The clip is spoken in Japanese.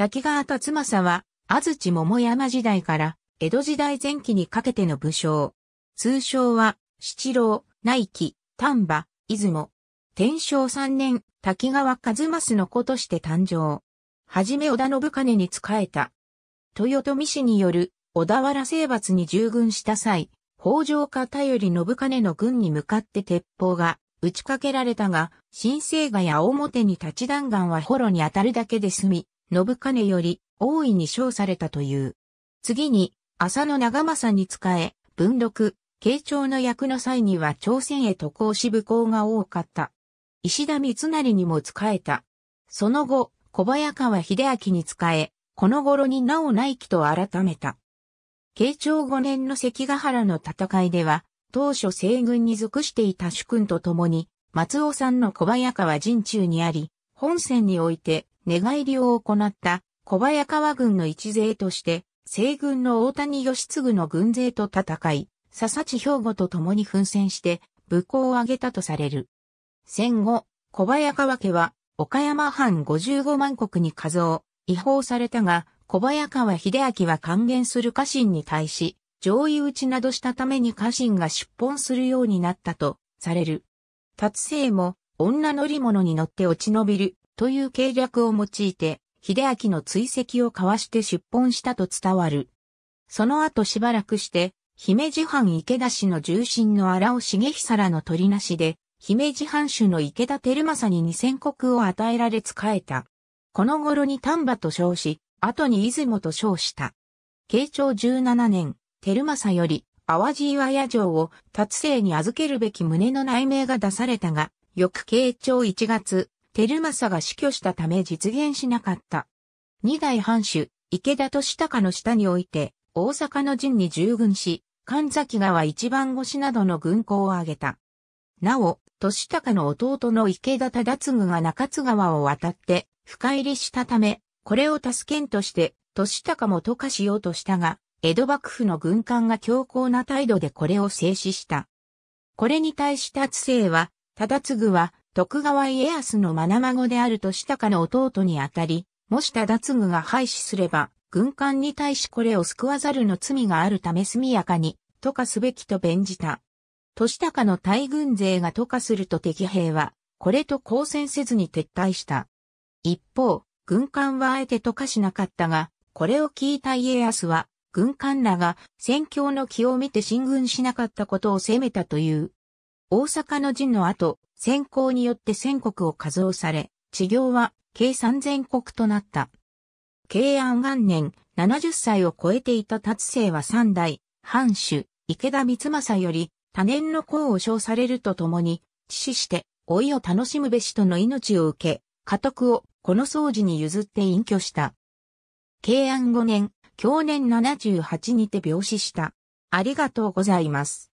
滝川達政は、安土桃山時代から江戸時代前期にかけての武将。通称は、七郎、内記、丹波、出雲。天正三年、滝川和正の子として誕生。はじめ織田信兼に仕えた。豊臣氏による小田原征伐に従軍した際、北条家頼り信兼の軍に向かって鉄砲が打ちかけられたが、新生賀や表に立ち弾丸は捕虜に当たるだけで済み、信金より大いに称されたという。次に、浅野長政に仕え、文禄、慶長の役の際には朝鮮へ渡航し武功が多かった。石田三成にも仕えた。その後、小早川秀明に仕え、この頃になお内記と改めた。慶長5年の関ヶ原の戦いでは、当初西軍に属していた主君と共に、松尾さんの小早川陣中にあり、本戦において寝返りを行った小早川軍の一勢として、西軍の大谷義継の軍勢と戦い、佐々地兵庫と共に奮戦して、武功を挙げたとされる。戦後、小早川家は、岡山藩55万国に加増、違法されたが、小早川秀明は還元する家臣に対し、上位打ちなどしたために家臣が出奔するようになったと、される。達成も、女乗り物に乗って落ち延びる、という計略を用いて、秀明の追跡を交わして出奔したと伝わる。その後しばらくして、姫路藩池田氏の重臣の荒尾重久の取りなしで、姫路藩主の池田照正に二千国を与えられ仕えた。この頃に丹波と称し、後に出雲と称した。慶長17年、照正より、淡路岩屋城を達成に預けるべき胸の内命が出されたが、翌慶長1月、照サが死去したため実現しなかった。二代藩主、池田利隆の下において、大阪の陣に従軍し、神崎川一番越しなどの軍港を挙げた。なお、利隆の弟の池田忠次が中津川を渡って、深入りしたため、これを助けんとして、利隆も溶かしようとしたが、江戸幕府の軍艦が強硬な態度でこれを制止した。これに対した津政は、忠次は、徳川家康の眼孫である年高の弟にあたり、もした脱具が廃止すれば、軍艦に対しこれを救わざるの罪があるため速やかに、とかすべきと弁じた。年高の大軍勢がとかすると敵兵は、これと交戦せずに撤退した。一方、軍艦はあえてとかしなかったが、これを聞いた家康は、軍艦らが戦況の気を見て進軍しなかったことを責めたという。大阪の陣の後、先行によって全国を加増され、治療は計三千国となった。慶安元年、70歳を超えていた達成は三代、藩主、池田光政より、多年の功を称されるとともに、致死して、老いを楽しむべしとの命を受け、家督をこの掃除に譲って隠居した。慶安五年、去年78にて病死した。ありがとうございます。